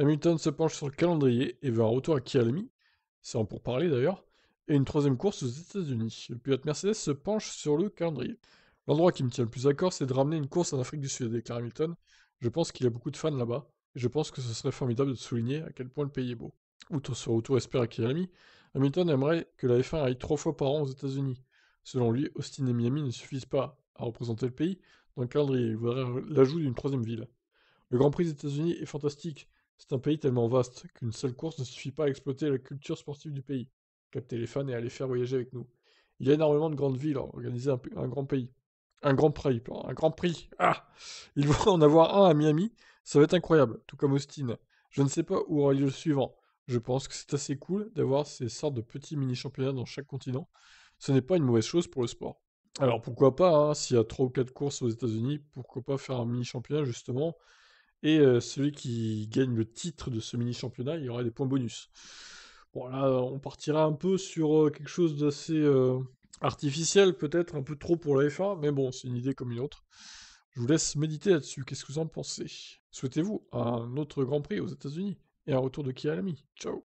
Hamilton se penche sur le calendrier et veut un retour à Kialami, c'est en parler d'ailleurs, et une troisième course aux États-Unis. Le pilote Mercedes se penche sur le calendrier. L'endroit qui me tient le plus à cœur, c'est de ramener une course en Afrique du Sud, déclare Hamilton. Je pense qu'il y a beaucoup de fans là-bas, et je pense que ce serait formidable de souligner à quel point le pays est beau. Outre ce retour espère à Kialami, Hamilton aimerait que la F1 aille trois fois par an aux États-Unis. Selon lui, Austin et Miami ne suffisent pas à représenter le pays dans le calendrier. Il voudrait l'ajout d'une troisième ville. Le Grand Prix des États-Unis est fantastique. C'est un pays tellement vaste qu'une seule course ne suffit pas à exploiter la culture sportive du pays, capter les fans et aller faire voyager avec nous. Il y a énormément de grandes villes à organiser un, grand pays. Un grand prix, un grand prix. Ah Il va en avoir un à Miami, ça va être incroyable, tout comme Austin. Je ne sais pas où aura lieu le suivant. Je pense que c'est assez cool d'avoir ces sortes de petits mini-championnats dans chaque continent. Ce n'est pas une mauvaise chose pour le sport. Alors pourquoi pas, hein, s'il y a 3 ou 4 courses aux États-Unis, pourquoi pas faire un mini-championnat justement et euh, celui qui gagne le titre de ce mini-championnat, il y aura des points bonus. Bon, là, euh, on partira un peu sur euh, quelque chose d'assez artificiel, peut-être un peu trop pour la f mais bon, c'est une idée comme une autre. Je vous laisse méditer là-dessus. Qu'est-ce que vous en pensez Souhaitez-vous un autre Grand Prix aux États-Unis et un retour de Kialami. Ciao